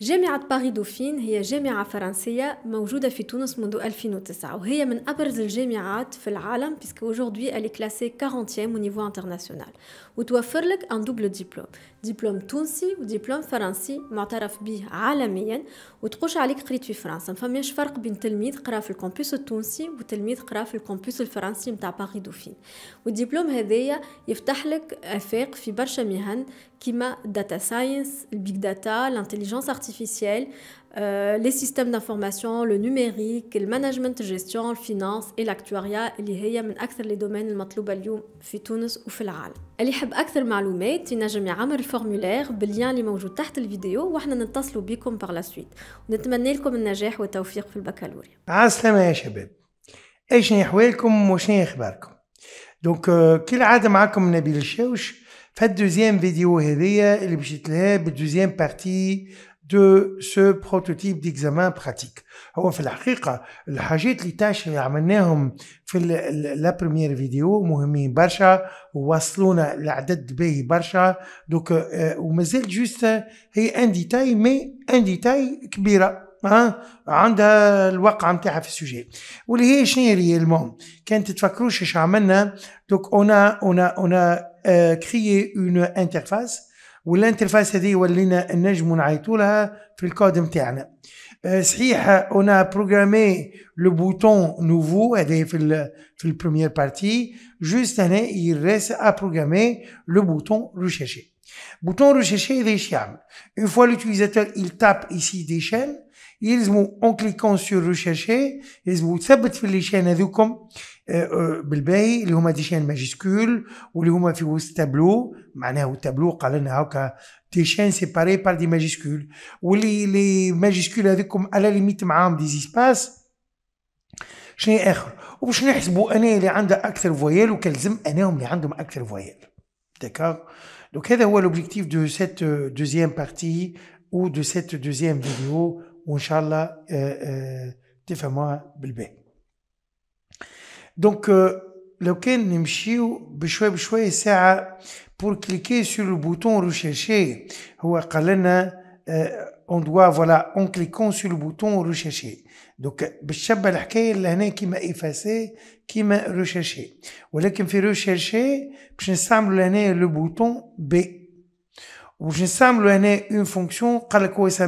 جامعة باري دوفين هي جامعة فرنسية موجودة في تونس منذ 2009 وهي من أبرز الجامعات في العالم بيسكو aujourd'hui elle est classée 40e au niveau international وتوفر لك ان دوبل ديبلوم ديبلوم تونسي وديبلوم فرنسي معترف به عالميا وتقوش عليك قريت في فرنسا ما فماش فرق بين تلميذ قرا في الكامبوس التونسي وتلميذ قرا في الكامبوس الفرنسي متاع باري دوفين والديبلوم هذايا يفتح لك آفاق في برشا مهن كيما داتا ساينس البيج داتا l'intelligence artificielle euh, les systèmes d'information le numérique المانجمنت gestion الفينانس لاكتواريا اللي هي من اكثر لي دومين المطلوبه اليوم في تونس وفي العالم اللي يحب اكثر معلومات ينجم يعمر الفورمولير بالليان اللي موجود تحت الفيديو واحنا نتصلوا بكم باغ لا سويت ونتمنى لكم النجاح والتوفيق في البكالوريا مع السلامه يا شباب ايش احوالكم وشنو اخباركم دونك euh, كالعاده معكم نبيل الشوش الدوزيام فيديو هذيا اللي باش يتلها بالدوزيام بارتي دو سو بروتوتيب ديكزامان براتيك هو في الحقيقة الحاجات اللي تاش اللي عملناهم في لا بروميير فيديو مهمين برشا ووصلونا لعدد باهي برشا دوك آه، ومازال جوست هي ان ديتاي مي ان ديتاي كبيرة ها آه، عندها الواقع نتاعها في السوجي واللي هي شنو هي المهم كان تتفكروش اش عملنا دوك اون اون اون Euh, créer une interface والانترفاس هذه في الكود euh, on a programmé le bouton nouveau هذا في ال la première partie il reste à programmer le bouton rechercher bouton rechercher des ايش une fois l'utilisateur il tape ici des chaînes يلزموا اون كليكون سور ريشيرشي يلزموا تثبت في الليشان هذوكم بالباهي اللي هما دي شان ماجيسكول واللي هما في وسط تابلو معناها والتابلو قال لنا هكا شان سيباري بار دي ماجيسكول واللي لي ماجيسكول هذوكم على ليميت معاهم دي زيسباس شنو اخر وباش نحسبوا انا اللي عندها اكثر فويال وكلزم اناهم اللي عندهم اكثر فويال داكوغ دونك هذا هو لوبجيكتيف دو سيت دوزيام بارتي ou de cette deuxième vidéo Donc, شاء الله تفهموها بالباقي دونك لو كان نمشيو بشوي بشوي ساعة بور كليكي sur لو bouton rechercher. هو قالنا on doit voilà rechercher sur le bouton rechercher الحكايه كيما كيما ولكن في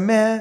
باش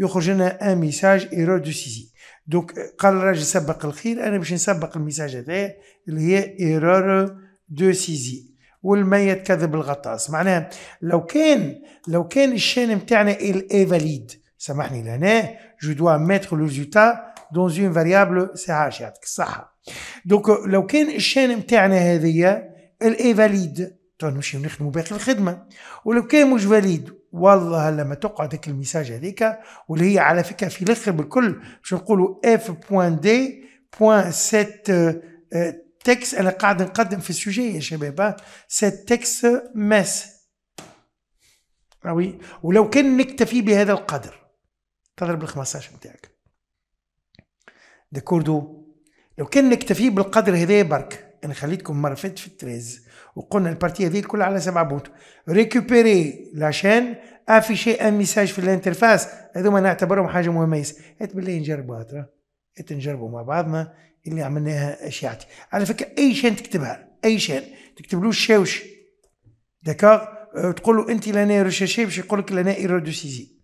يخرج لنا ان ميساج ايرور دو سيزي دونك قال الراجل سبق الخير انا باش نسبق الميساج هذايا اللي هي ايرور دو سيزي والميت كذب الغطاس معناها لو كان لو كان الشان نتاعنا اي فاليد سامحني لهنا جو دوا ميتر لو زوتا دون اون فاريابل سي يعطيك الصحه دونك لو كان الشان نتاعنا هذيا الاي فاليد تو نمشيو نخدموا باقي الخدمه ولو كان مش فاليد والله لما تقعد هيك الميساج هذيك واللي هي على فكره في الاخر بالكل باش نقولوا اف بوان دي بوان سيت تكس انا قاعد نقدم في السوجي يا شباب سيت تكس ماس اوي ولو كان نكتفي بهذا القدر تضرب ال 15 نتاعك داكوردو لو كان نكتفي بالقدر هذا برك انا خليتكم مره فات في التريز وقلنا البارتي هذه الكل على سبعة بوت ريكوبيري لا شين افيشي ان ميساج في الانترفاس هذوما نعتبرهم حاجه مهمه هات بالله نجربوها ترى نجربوا مع بعضنا اللي عملناها اشيعتي على فكره اي شين تكتبها اي شين تكتب له الشاوش داكوغ تقول له انت لنا رشاشي باش يقول لك لنا سيزي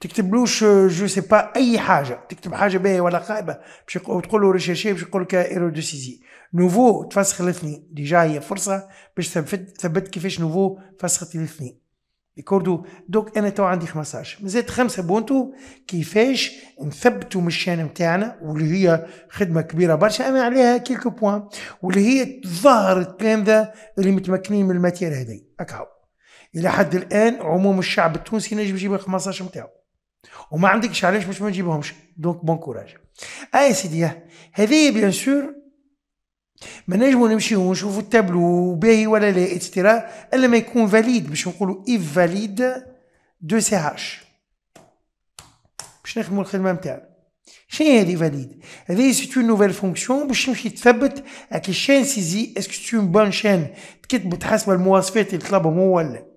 تكتبلوش جو سي با اي حاجه تكتب حاجه باهيه ولا خايبه باش تقول له ريشيرشي باش يقول لك ايرو ديسيزي نوفو تفسخ الاثنين ديجا هي فرصه باش ثبت ثبت كيفاش نوفو فسخت الاثنين ريكوردو دوك انا تو عندي 15 مازالت خمسه بونتو كيفاش نثبتوا الشان نتاعنا واللي هي خدمه كبيره برشا اما عليها كيلكو بوان واللي هي ظهر التلامذه اللي متمكنين من الماتير هذي اكاو الى حد الان عموم الشعب التونسي نجم يجيب ال 15 نتاعو وما عندكش علاش باش ما نجيبهمش دونك بون كوراج اي سيدي هذه بيان سور ما نجمو نمشيو ونشوفو التابلو باهي ولا لا اتسترا الا ما يكون فاليد باش نقولو اف فاليد دو سي هاش باش نخدمو الخدمه نتاعنا شنو هذه فاليد هذه سي اون نوفيل فونكسيون باش تمشي تثبت هاك شين سيزي اسكو تو اون بون شين تكتبو تحسب المواصفات اللي طلبهم هو ولا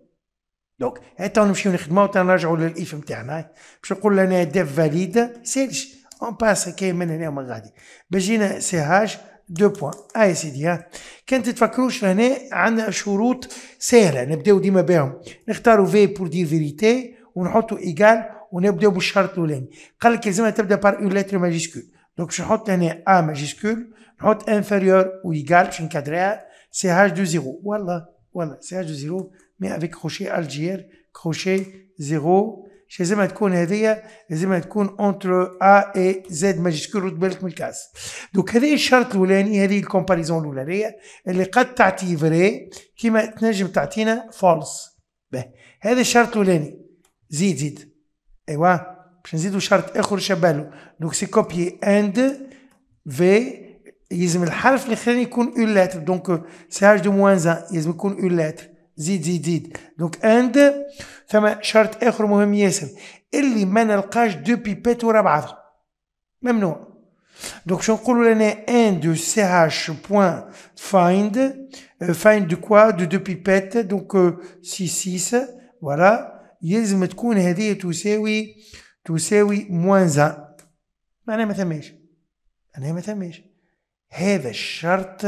دونك حتى نمشيو نخدمو حتى نرجعوا للايف نتاعنا باش نقول لنا ديف فاليد سيرش اون باس كاين من هنا ومن غادي باش جينا سي هاش دو بوان اي سي سيدي كان تتفكروش هنا عندنا شروط سهله نبداو ديما بهم نختاروا في بور دي فيريتي ونحطوا ايكال ونبداو بالشرط الاولاني قال لك لازمها تبدا بار اون لتر ماجيسكول دونك باش نحط هنا ا ماجيسكول نحط انفيريور ويكال باش نكادريها سي هاش دو زيرو والله والله سي هاش دو زيرو مي افيك كروشي الجير كروشي زيرو مش لازمها تكون هذه لازمها تكون اونتر ا اي زد ماجيسكول رد بالك من الكاس دوك هذه الشرط الاولاني هذه الكومباريزون الاولانيه اللي قد تعطي فري كيما تنجم تعطينا فولس هذا الشرط الاولاني زيد زيد ايوا باش نزيدو شرط اخر شبالو دوك سي كوبي اند في يلزم الحرف الاخراني يكون اون لاتر دونك سي هاج دو موان زان يلزم يكون اون لاتر زيد زيد زيد دونك اند ثم شرط اخر مهم ياسر اللي ما نلقاش دو بيبات ورا بعضها ممنوع دونك شنو نقولوا لنا ان دو سي هاش بوان فايند فايند دو كوا دو دو بيبات دونك سي سيس فوالا يلزم تكون هذه تساوي تساوي موان زان معناها ما ثماش معناها ما ثماش هذا الشرط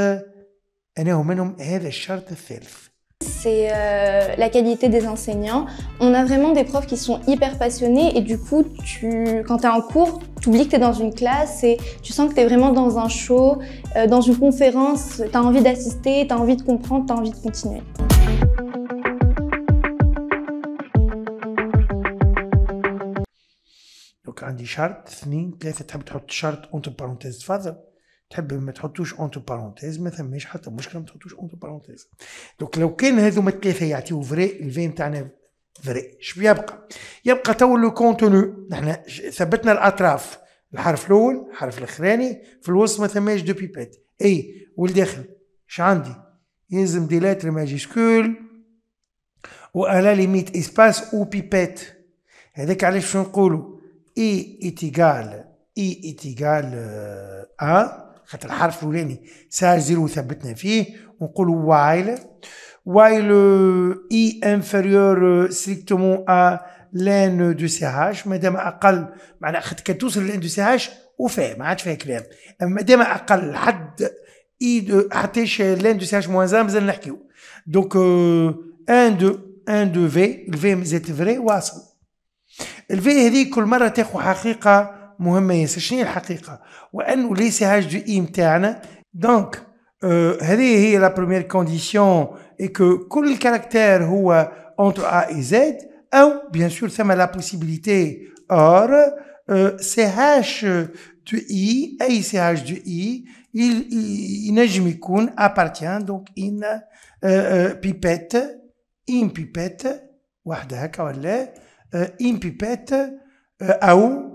انا منهم هذا الشرط الثالث c'est euh, la qualité des enseignants. On a vraiment des profs qui sont hyper passionnés et du coup, tu, quand tu es en cours, tu oublies que tu es dans une classe et tu sens que tu es vraiment dans un show, euh, dans une conférence, tu as envie d'assister, tu as envie de comprendre, tu as envie de continuer. Donc, تحب ما تحطوش اونتو بارونتيز ما ثماش حتى مشكله ما تحطوش اونتو بارونتيز دونك لو كان ما الثلاثه يعطيو فري الفين تاعنا فري اش يبقى يبقى تو لو كونتونو نحنا ثبتنا الاطراف الحرف الاول الحرف الاخراني في الوسط ما ثماش دو بيبات اي والداخل اش عندي يلزم دي لاتر ماجيسكول و الا ليميت اسباس او بيبات هذاك علاش شنو نقولوا اي ايتيغال اي ايتيغال ا خاطر الحرف الاولاني ساج زيرو ثبتنا فيه ونقولوا وايل وايل اي انفيريور ستريكتومون ا لان دو سي هاش مادام اقل معناها خاطر كان توصل لان دو سي هاش وفاه ما عادش فيها كلام اما مادام اقل حد اي دو حتىش لان دو سي هاش موان زان مازال نحكيو دونك ان دو ان دو في الفي مازالت فري واصل الفي هذه كل مره تاخذ حقيقه Donc, euh, la première condition et que tous les caractères entre A et Z, bien sûr, ça la possibilité. Or, euh, CH de I et de I appartient donc à une euh, pipette, une pipette, une pipette, une pipette, une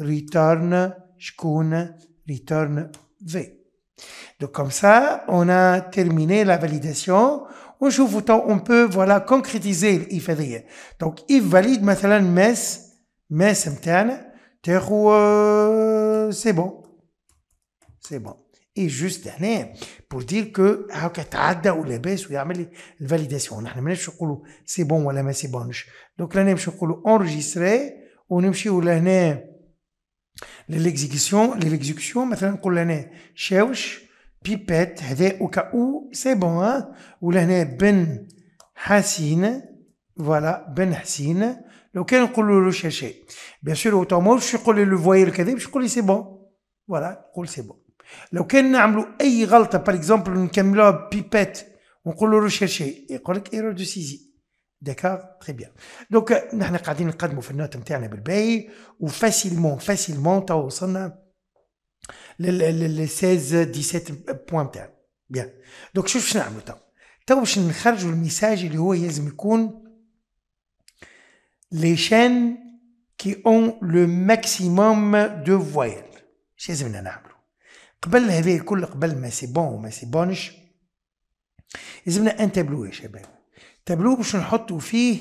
RETURN SCHKUN RETURN V Donc comme ça, on a terminé la validation On trouve on peut, voilà, concrétiser l'IF Donc, il valide, maintenant, MES MES, maintenant euh, c'est bon C'est bon Et juste dernier pour dire que à ah, faut que tu ailles là faire la validation On a va pas dire c'est bon ou mais c'est bon Donc là-bas, on va dire enregistrer On va aller là-bas L'exécution, exécutions les exécutions maintenant cherche pipette au cas c'est bon hein. ou l'année ben Hassine voilà ben lequel le recherche bien sûr autant je le voir je le c'est bon voilà c'est bon on a par exemple une pipette on peut le recherche il y a de D'accord تري بيان دونك نحن قاعدين نقدموا في النوت نتاعنا بالباهي وفاسيلمون فاسيلمون تو وصلنا لل 16 17 بوان تاعنا بيان. دونك شوف شنو نعملوا تو. تو باش نخرجوا الميساج اللي هو لازم يكون لي شان كي اون لو ماكسيموم دو فوايل. اش لازمنا نعملوا؟ قبل هذا الكل قبل ما سي بون وما سي بونش لازمنا ان تابلو يا شباب. تابلو طيب باش نحطو فيه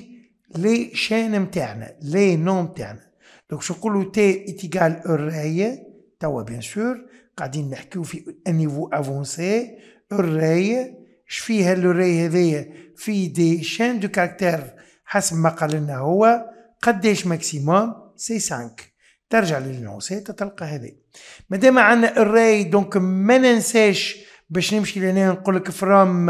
لي شان متاعنا لي نوم نتاعنا دونك شو نقولو تي ايتيكال ار توا بيان سور قاعدين نحكيو في انيفو افونسي الراي اش فيها الراي e هذايا في دي شان دو كاركتير حسب ما قال لنا هو قداش ماكسيموم سي 5 ترجع للنونسي تتلقى هذي مادام عندنا الراي e، دونك ما ننساش باش نمشي لهنا نقول لك فروم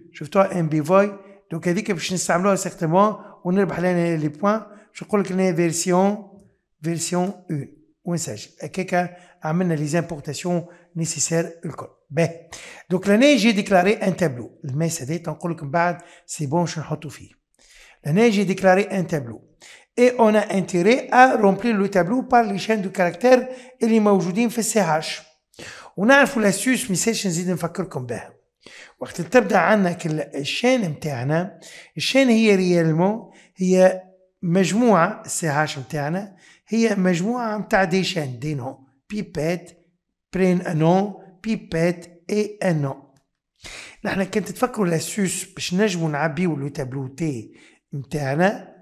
Je veux toi, bivouac. Donc, il dit que je questions de savoir exactement. On n'est pas les points. Je crois que y a une version, version c'est On s'agit. Et quelqu'un amène les importations nécessaires au Ben. Donc, l'année, j'ai déclaré un tableau. Le maire, c'est dit, on peut le comprendre. C'est bon, je suis en haute fille. L'année, j'ai déclaré un tableau. Et on a intérêt à remplir le tableau par les chaînes de caractères et les mots aujourd'hui, fait CH. On a un full astuce, mais c'est ce que je ne vous faire comme وقت تبدا عندنا الشين متاعنا الشين هي ريالمون هي مجموعه السي هاش متاعنا هي مجموعه متاع دي شين دينو بيبات برين انون بيبات اي انون نحن كنت تفكروا لاسوس باش نجمو نعبيو لو تابلو تي متاعنا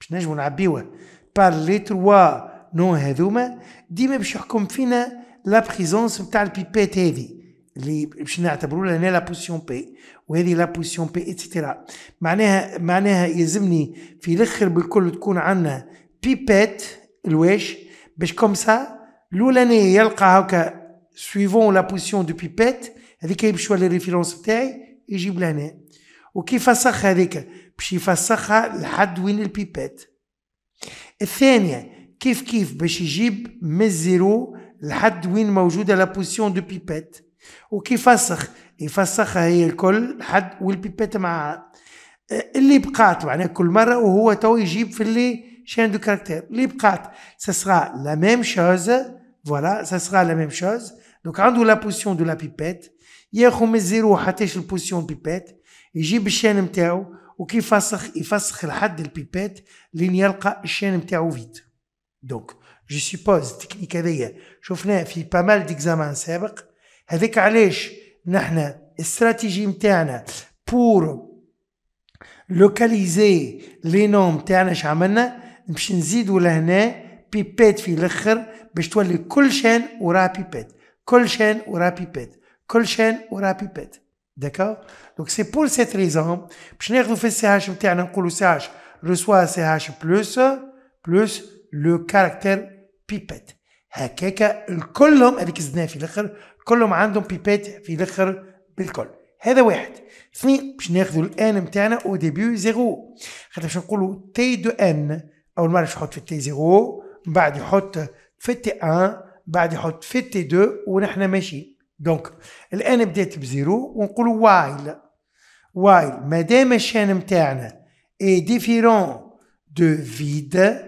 باش نجمو نعبيوه بار لي تروا نو هذوما ديما باش يحكم فينا لا بريزونس متاع البيبات هذه اللي باش نعتبروا لها هنا لا بوسيون بي وهذه لا بوسيون بي اتسيتيرا معناها معناها يلزمني في الاخر بالكل تكون عندنا بيبات الواش باش كوم سا الاولاني يلقى هكا سويفون لا بوسيون دو بيبات هذيك باش تولي ريفيرونس بتاعي يجيب لهنا وكي فسخ هذيك باش يفسخها لحد وين البيبات الثانيه كيف كيف باش يجيب من الزيرو لحد وين موجوده لا بوسيون دو بيبات وكيفسخ يفسخها هي الكل حد والبيبات مع اللي بقات معناها كل مره وهو تو يجيب في اللي شين دو كاركتير اللي بقات سسرا لا ميم شوز فوالا سسرا لا ميم شوز دونك عنده لا بوسيون دو لا بيبات ياخذ من الزيرو حتىش البوسيون بيبات يجيب الشان نتاعو وكيفسخ يفسخ لحد البيبات لين يلقى الشان نتاعو فيت دونك جو سيبوز التكنيك هذيا شفناه في با مال ديكزامان سابق هذيك علاش نحن استراتيجي متاعنا بور لوكاليزي لي نوم تاعنا اش عملنا باش نزيدوا لهنا بيبات في الاخر باش تولي كل شان ورا بيبات كل شان ورا بيبات كل شان ورا بيبات داكور دونك سي بور سيت ريزون باش ناخذوا في السي هاش نتاعنا نقولوا سي هاش روسوا سي هاش بلوس بلوس لو كاركتير بيبات هكاك الكلهم هذيك زدنا في الاخر كلهم عندهم بيبات في الاخر بالكل هذا واحد اثنين باش ناخذوا الان نتاعنا او ديبيو زيرو خاطر باش نقولوا تي دو ان اول مره باش يحط في تي زيرو من بعد يحط في تي ان بعد يحط في تي دو ونحن ماشيين دونك الان بدات بزيرو ونقولوا وايل وايل مادام الشان نتاعنا اي ديفيرون دو فيد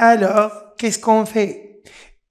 الوغ كيس كون فيه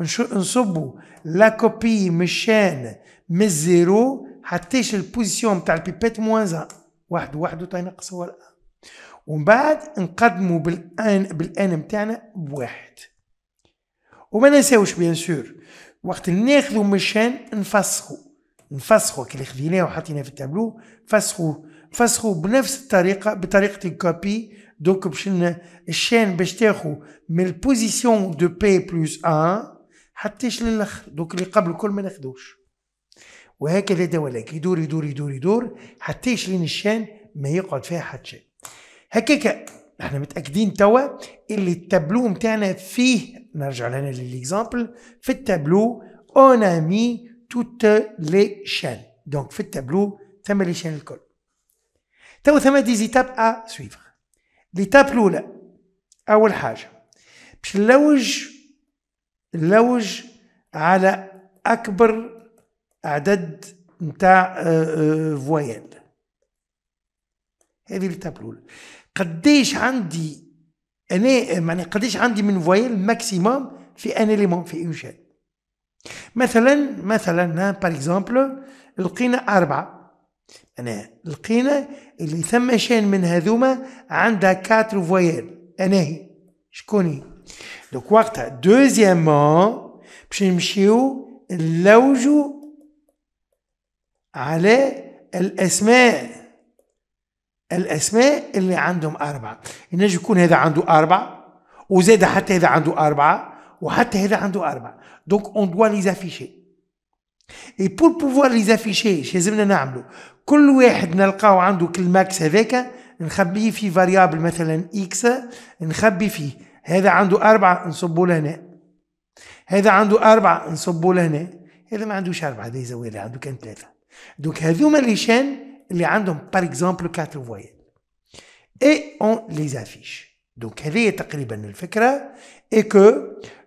نصبوا لا كوبي من الشان من الزيرو حتىش البوزيسيون تاع البيبيت موان ان واحد وواحد وتنقص هو الان ومن بعد نقدموا بالان بالان نتاعنا بواحد وما ننساوش بيان سور وقت ناخذوا من الشان نفسخوا نفسخوا كي خذيناه وحطيناه في التابلو فسخوا فسخوا بنفس الطريقة بطريقة الكوبي دونك باش الشين باش تاخو من البوزيسيون دو بي بلوس 1 حطيش للاخر دوك اللي قبل الكل ما ناخدوش وهكذا دولك يدور يدور يدور يدور حتى يشرين الشان ما يقعد فيها حد شيء هكاك احنا متاكدين توا اللي التابلو نتاعنا فيه نرجع لنا لليكزامبل في التابلو اون امي توت لي شان دونك في التابلو ثم لي شان الكل توا ثم زيتاب ا سويفر لي الاولى اول حاجه باش نلوج اللوج على اكبر عدد نتاع فويال آه، آه، هذه التابلو قديش عندي انا يعني قديش عندي من فويال ماكسيموم في ان اليمون في اون شين مثلا مثلا بار اكزومبل لقينا اربعه انا لقينا اللي ثم شان من هذوما عندها كاتر فويال انا هي شكوني دوك وقتها دوزيامون باش نمشيو نلوجو على الاسماء الاسماء اللي عندهم اربعه ينجم يكون هذا عنده اربعه وزاد حتى هذا عنده اربعه وحتى هذا عنده اربعه دونك اون دوا لي زافيشي اي بور بوفوار لي زافيشي لازمنا نعملو كل واحد نلقاو عنده كل ماكس هذاك نخبيه في فاريابل مثلا اكس نخبي فيه هذا عنده أربعة نصبوا لهنا هذا عنده أربعة نصبوا لهنا هذا ما عندوش أربعة يزوي اللي عنده كان ثلاثة دوك هذوما لي شان اللي عندهم بار اكزومبل كاتر فوايل اي اون لي زافيش دونك هذه تقريبا الفكرة اي كو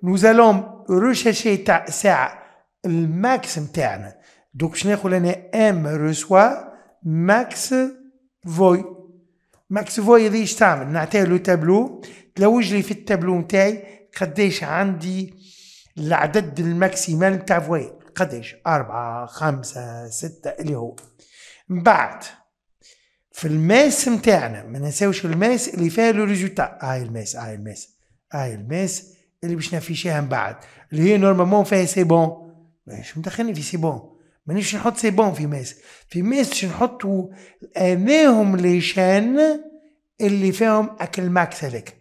نو زالون ريشيشي تاع ساعة الماكس نتاعنا دوك باش ناخذ انا ام روسوا ماكس فوي ماكس فوي هذه اش تعمل نعطيه لو تابلو تلوج لي في التابلو نتاعي قداش عندي العدد الماكسيمال نتاع فوايل قداش أربعة خمسة ستة اللي هو من بعد في الماس نتاعنا ما ننساوش الماس اللي فيها لو ريزولتا هاي الماس هاي الماس هاي الماس اللي باش نفيشيها من بعد اللي هي نورمالمون فيها سي بون مش مدخلني في سي بون مانيش نحط سي بون في ماس في ماس باش نحطو اناهم لي شان اللي فيهم اكل ماكس هذاك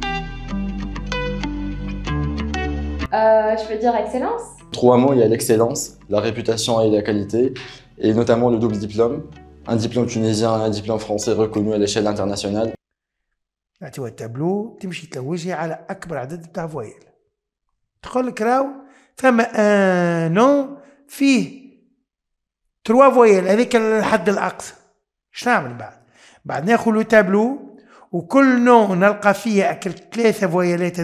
Euh, je peux dire excellence Trois mots, il y a l'excellence, la réputation et la qualité, et notamment le double diplôme. Un diplôme tunisien et un diplôme français reconnu à l'échelle internationale. Ah, tu vois le tableau, tu te chites sur le à la akbar de voyelles. Tu Trois le crao, femme un nom, Trois voyelles avec le had de l'axe. Je qu'on pas le bas. On nest le tableau, et que le nom, on a le café avec les trois voyelles, t'as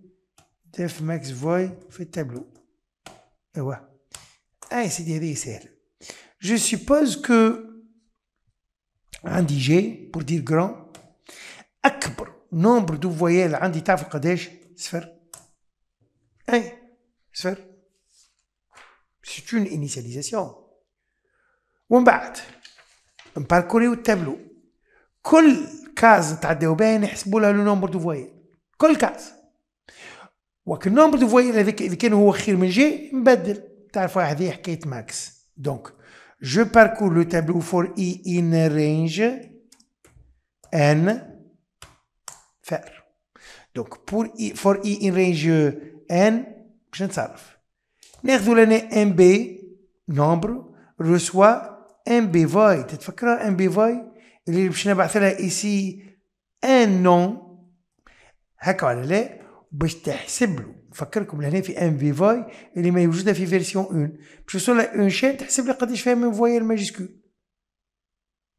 def max void fait tableau. Et voilà. Ah, c'est DDSL. Je suppose que un DJ, pour dire grand, akbar, nombre de voyelles, un dit taf kadesh, sphère. Hein, sphère. C'est une initialisation. Ou un bat. Un parcouru au tableau. Quelle case t'as de ben, le nombre de voyelles. Quelle case. Ou nombre de voyelles avec nous max. Donc, je parcours le tableau for i e in range n. Donc, pour i e, e in range n, je ne sais pas. N'est-ce un nombre, reçoit un B voyelles. Vous B ici un nom. un باش تحسب له نفكركم لهنا في ان فيفاي اللي ما في version 1 باش توصل اون شين تحسب لي قداش فيها من majuscule.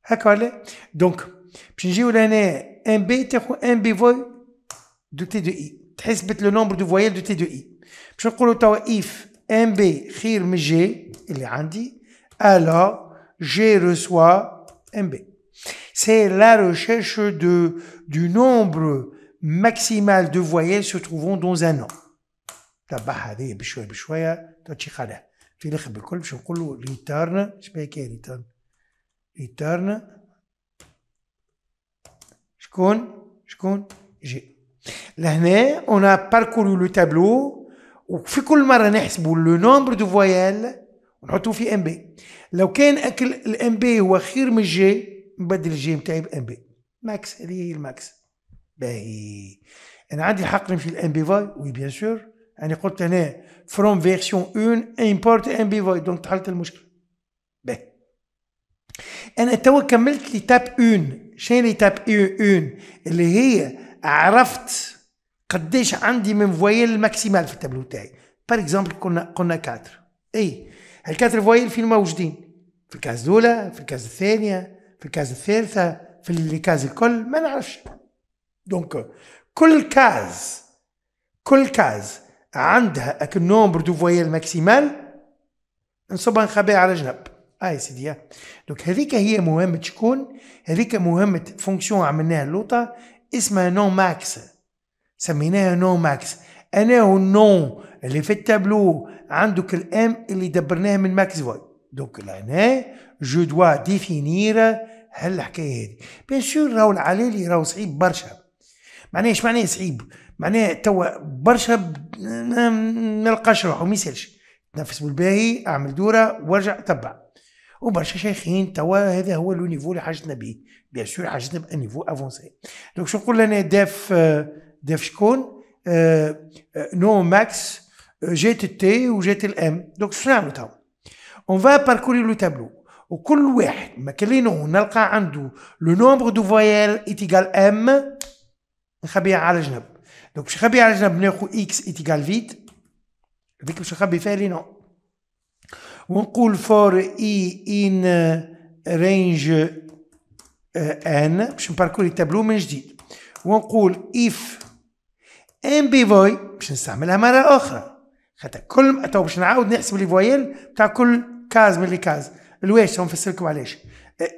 هكا ولا دونك باش نجيو لهنا ان بي دو alors جي reçoit un C'est la recherche du nombre maximale de voyelles se trouvant dans un nom. تبعها هذه On le شكون شكون جي لهنا اون le tableau. كل مره نحسبوا لو نومبر دو في ام بي باهي انا عندي الحق نمشي الامبي بي فاي وي بيان سور يعني قلت انا فروم فيرسيون 1 امبورت ام بي فاي دونك تحلت المشكله باهي انا توا كملت لي لتاب 1 شنو تاب 1 اللي هي عرفت قديش عندي من فوايل ماكسيمال في التابلو تاعي بار اكزومبل كنا قلنا 4 اي هالكاتر فوايل فين موجودين في الكاز الاولى في الكاز الثانيه في الكاز الثالثه في الكاز الكل ما نعرفش دونك euh, كل كاز كل كاز عندها اك نومبر دو فويال ماكسيمال نصبها نخبيها على جنب اي آه سيدي دونك آه. هذيك هي مهمة شكون هذيك مهمة فونكسيون عملناها لوطا اسمها نو ماكس سميناها نو ماكس انا النون اللي في التابلو عندك الام اللي دبرناها من ماكس فوي دونك لهنا جو دوا ديفينير هالحكايه هذه بيان سور راهو العلالي راهو صعيب برشا معناه ايش معناه صعيب معناه توا برشا ما نلقاش روحه ما يسالش تنفس بالباهي اعمل دوره وارجع تبع وبرشا شيخين توا هذا هو لو نيفو اللي حاجتنا به بيان سور حاجتنا بنيفو افونسي دونك شو نقول انا داف داف شكون آه، نو ماكس جي تي تي وجي تي الام دونك شنو نعملو توا اون فا باركوري لو تابلو وكل واحد ما كلينه نلقى عنده لو نومبر دو فوايال ايتيغال ام نخبيها على جنب دونك باش نخبيها على جنب ناخذ اكس ايتيكال فيت هذيك باش نخبي فيها لي نو ونقول فور اي ان رينج ان باش نباركولي التابلو من جديد ونقول اف ام بي فوي باش نستعملها مره اخرى خاطر كل تو باش نعاود نحسب لي فويل تاع كل كاز من لي كاز الواش نفسر لكم علاش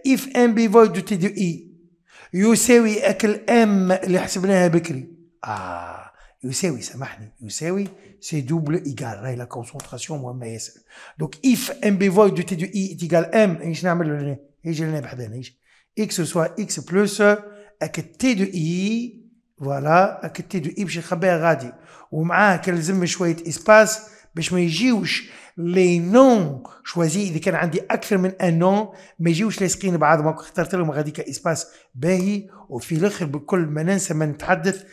اف ام بي فوي دو تي دو اي يساوي أكل أم اللي حسبناها بكري آه يساوي سامحني يساوي سي دوبل ايكال راهي لا كونسونتراسيون مهمه ياسر دونك اف ام بي فوي دو تي دو اي ايغال ام ايش نعمل هنا يجي لنا بحدنا ايش اكس سوا اكس بلس اك تي دو اي فوالا اك تي دو اي باش نخبيها غادي ومعاه كان لازم شويه اسباس باش ما يجيوش لي نون شوازي اذا كان عندي اكثر من ان نون ما يجيوش لاصقين بعضهم اخترت لهم غاديك اسباس باهي وفي الاخر بكل ما ننسى ما نتحدث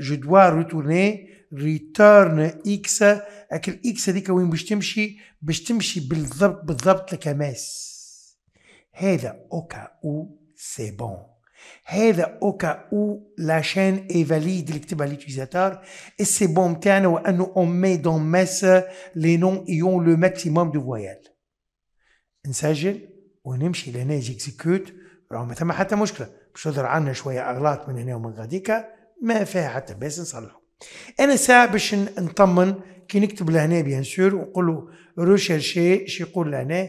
جو دوا روتورني ريتورن اكس اكل اكس هذيك وين باش تمشي باش تمشي بالضبط بالضبط لكماس هذا اوكا او سي بون هذا او لا لاشين اي فاليد اللي كتبها ليتيزاتور السي بون تاعنا وانه اون مي دون ماس لي نون ايون لو ماكسيموم دو فويال نسجل ونمشي لهنا جيكزيكوت راه ما ثم حتى مشكله باش تظهر عندنا شويه اغلاط من هنا ومن غاديكا ما فيها حتى باس نصلحه انا ساعه باش نطمن كي نكتب لهنا بيان سور ونقول له روشيرشي شي يقول لهنا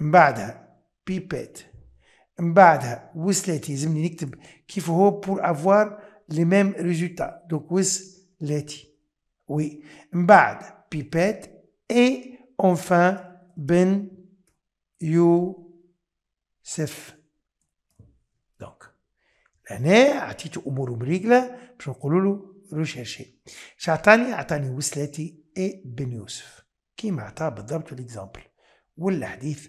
من بعدها بيبات من بعدها وصلاتي لازمني نكتب كيف هو بور افوار لي ميم ريزولتا دونك وصلاتي وي من بعد بيبات اي اونفان بن يوسف دونك هنا عطيته امور مريقله باش نقولوا له ريشيرشي شعطاني عطاني وصلاتي اي بن يوسف كيما عطاه بالضبط في الاكزامبل والحديث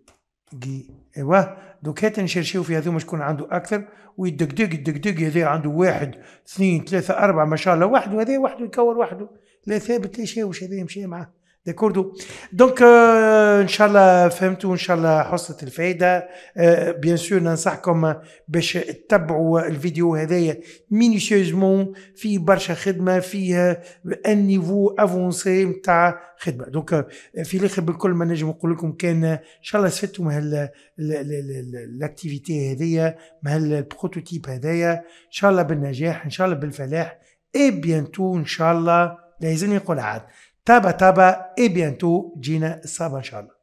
جي ايوا دوك هات نشرشيو في هذوما شكون عنده اكثر ويدقدق يدقدق هذا عنده واحد اثنين ثلاثه اربعه ما شاء الله وحده هذا وحده يكور وحده لا ثابت لا شاوش هذا يمشي معاه ديكور دونك ان شاء الله فهمتوا ان شاء الله حصلت الفائده بيان سور ننصحكم باش تتبعوا الفيديو هذايا مينيسيوزمون في برشا خدمه فيها ان نيفو افونسي نتاع خدمه دونك في الاخر بالكل ما نجم نقول لكم كان ان شاء الله استفدتوا من الاكتيفيتي هذايا من البروتوتيب هذايا ان شاء الله بالنجاح ان شاء الله بالفلاح اي بيانتو ان شاء الله لازم يقول عاد تابا تابا اي بيانتو جينا السابع ان شاء الله